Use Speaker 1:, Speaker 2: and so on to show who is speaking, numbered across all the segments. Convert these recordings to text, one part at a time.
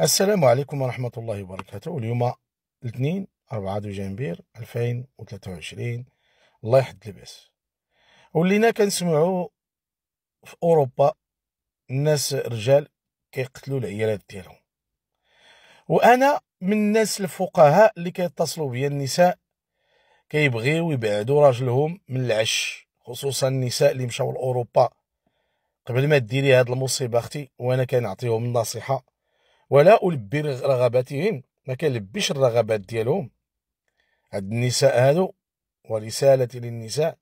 Speaker 1: السلام عليكم ورحمة الله وبركاته اليوم الاثنين أربعة دجنبير 2023 الله يحد لباس ولينا كنسمعوا في أوروبا الناس رجال كيقتلوا العيالات ديالهم وأنا من الناس الفقهاء اللي كيتصلوا بيا النساء كيبغيو يبعدوا راجلهم من العش خصوصا النساء اللي مشاو لأوروبا قبل ما ديري هاد المصيبه اختي وانا كنعطيهم النصيحه ولا ألبي رغباتهم ما كنلبيش الرغبات ديالهم هاد النساء هادو ورسالتي للنساء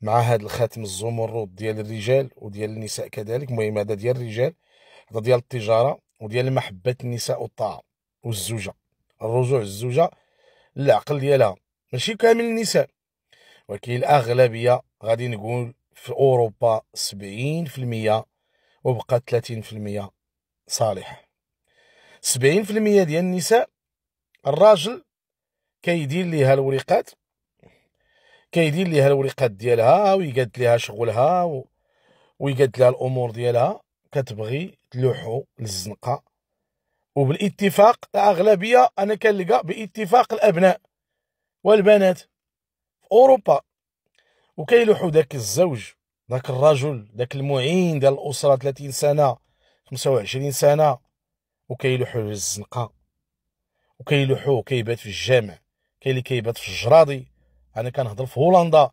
Speaker 1: مع هاد الخاتم الزمرد ديال الرجال وديال النساء كذلك المهم هذا ديال الرجال هذا ديال التجاره وديال محبه النساء والطاعه والزوجه الرجوع الزوجه للعقل ديالها ماشي كامل النساء ولكن الاغلبيه غادي نقول في اوروبا 70% وبقى 30% صالحه سبعين المية ديال النساء الراجل كيدير ليها الوريقات كيدير ليها الوريقات ديالها ويقاد ليها شغلها ويقاد ليها الامور ديالها كتبغي تلوحو للزنقه وبالاتفاق الاغلبيه انا كنلقى باتفاق الابناء والبنات في اوروبا وكيلوحو داك الزوج داك الرجل داك المعين ديال الاسره 30 سنه 25 سنه وكيلوحو للزنقه وكيلوحوه كيبات في الجامع كاين اللي كيبات في الجراضي انا كنهضر في هولندا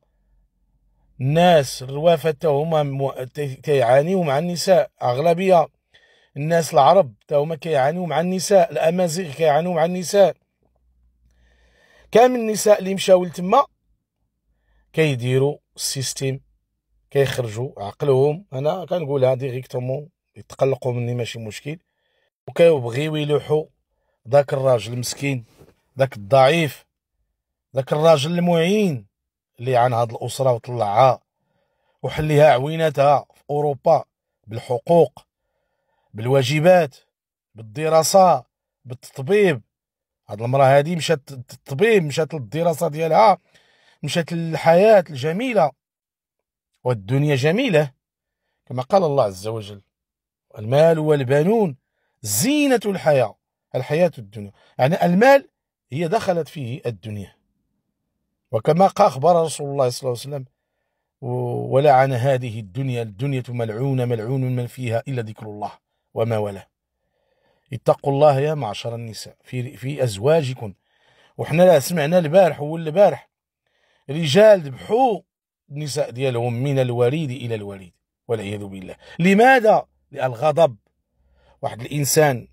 Speaker 1: الناس الروافه حتى هما كيعانيو مع النساء اغلبيه الناس العرب حتى هما كيعانيو مع النساء الامازيغ كيعانيو مع النساء كامل النساء اللي مشاو لتما كيديروا السيستيم كيخرجوا عقلهم انا كنقولها ديريكتومون يتقلقوا مني ماشي مشكل وكيبغيو يلوحوا ذاك الراجل المسكين ذاك الضعيف ذاك الراجل المعين اللي عن هاد الاسره وطلعها وحليها عوينتها في اوروبا بالحقوق بالواجبات بالدراسه بالتطبيب هاد المراه هادي مشات للطبيب مشات للدراسه ديالها مشات للحياه الجميله والدنيا جميله كما قال الله عز وجل المال والبنون زينة الحياة الحياة الدنيا يعني المال هي دخلت فيه الدنيا وكما أخبر رسول الله صلى الله عليه وسلم ولعن هذه الدنيا الدنيا ملعونة ملعون من فيها إلا ذكر الله وما ولا اتقوا الله يا معشر النساء في, في أزواجكم وحنا لا سمعنا البارح والبارح رجال ذبحوا النساء ديالهم من الوريد إلى الوريد والعياذ بالله لماذا؟ لأن الغضب واحد الانسان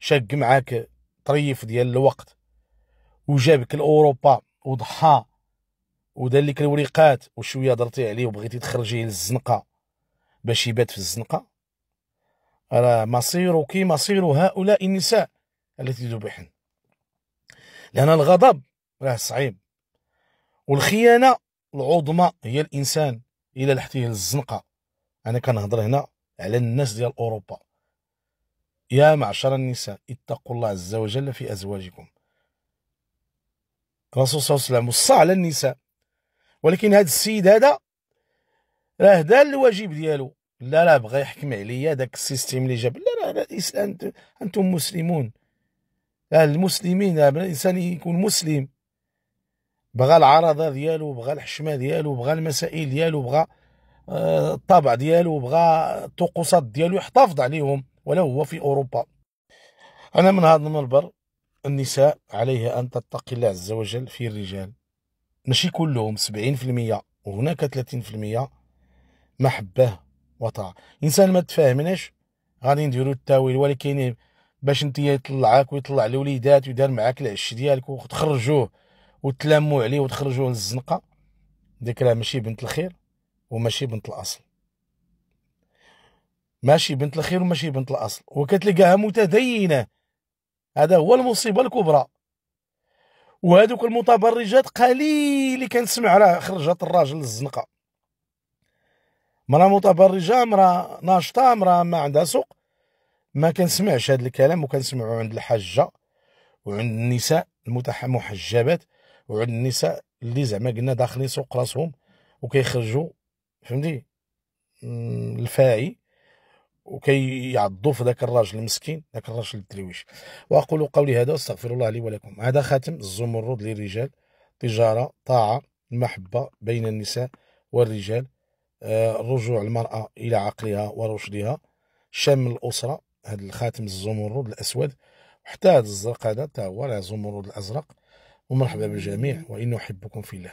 Speaker 1: شق معاك طريف ديال الوقت وجابك لاوروبا وضحى ودار لك الوريقات وشويه درتي عليه وبغيتي تخرجيه للزنقه باش يبات في الزنقه راه مصيرك مصير هؤلاء النساء التي ذبحن لان الغضب راه صعيب والخيانه العظمى هي الانسان الى لحتيه للزنقه انا كنهضر هنا على الناس ديال اوروبا يا معشر النساء اتقوا الله عز وجل في أزواجكم الرسول صلى الله عليه وسلم وصى على النساء ولكن هذا السيد هذا راه دار الواجب ديالو لا لا بغى يحكم عليا داك السيستيم اللي جاب لا لا الانسان انتم مسلمون المسلمين الانسان يكون مسلم بغى العرضه ديالو بغى الحشمه ديالو بغى المسائل ديالو بغى آه، الطبع ديالو بغى الطقوسات ديالو يحتفظ عليهم ولا هو في أوروبا أنا من هذا المنبر النساء عليها أن تتقي الله عز وجل في الرجال ماشي كلهم 70% وهناك 30% محبة وطاعة إنسان ما تفاهمناش غادي نديرو التاويل ولكن باش انت يطلعك ويطلع الوليدات ويدار معاك العش ديالك وتخرجوه وتلموا عليه وتخرجوه للزنقه ديك راه ماشي بنت الخير وماشي بنت الاصل ماشي بنت الخير وماشي بنت الأصل وكتلقاها متدينة هذا هو المصيبة الكبرى وهذوك المتبرجات قليل اللي كنسمع راه خرجت الراجل للزنقة مرأة متبرجة مرأة ناشطة مرأة ما عندها سوق ما كنسمعش هذا الكلام وكنسمعو عند الحجة وعند النساء المحجبات وعند النساء اللي زعما قلنا داخلين سوق راسهم وكيخرجوا فهمتي الفاعي وكي يعضوا في ذاك الراجل المسكين ذاك الراجل الدرويش واقول قولي هذا واستغفر الله لي ولكم هذا خاتم الزمرد للرجال تجاره طاعه المحبه بين النساء والرجال آه، رجوع المراه الى عقلها ورشدها شم الاسره هذا الخاتم الزمرد الاسود وحتى هذا الزرق هذا حتى هو زمرد الازرق ومرحبا بالجميع وان احبكم في الله